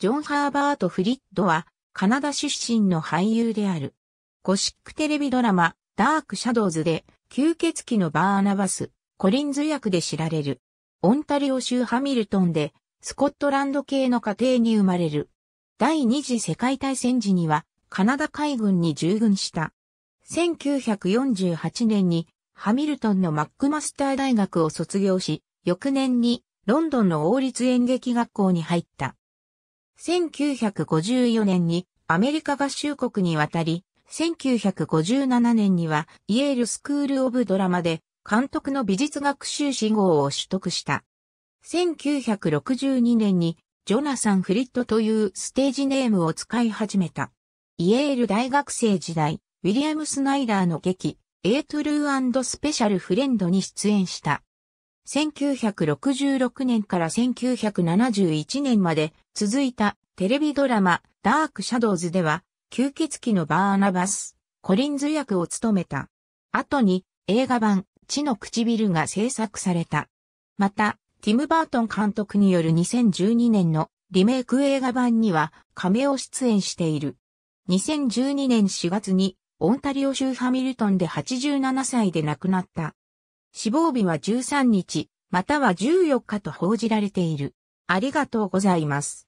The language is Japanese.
ジョン・ハーバート・フリッドは、カナダ出身の俳優である。ゴシックテレビドラマ、ダーク・シャドウズで、吸血鬼のバーナバス、コリンズ役で知られる。オンタリオ州ハミルトンで、スコットランド系の家庭に生まれる。第二次世界大戦時には、カナダ海軍に従軍した。1948年に、ハミルトンのマックマスター大学を卒業し、翌年に、ロンドンの王立演劇学校に入った。1954年にアメリカ合衆国に渡り、1957年にはイエールスクール・オブ・ドラマで監督の美術学習士号を取得した。1962年にジョナサン・フリットというステージネームを使い始めた。イエール大学生時代、ウィリアム・スナイダーの劇、エイトルースペシャル・フレンドに出演した。1966年から1971年まで続いたテレビドラマダークシャドウズでは吸血鬼のバーナバス、コリンズ役を務めた。後に映画版地の唇が制作された。また、ティム・バートン監督による2012年のリメイク映画版には亀を出演している。2012年4月にオンタリオ州ハミルトンで87歳で亡くなった。死亡日は13日、または14日と報じられている。ありがとうございます。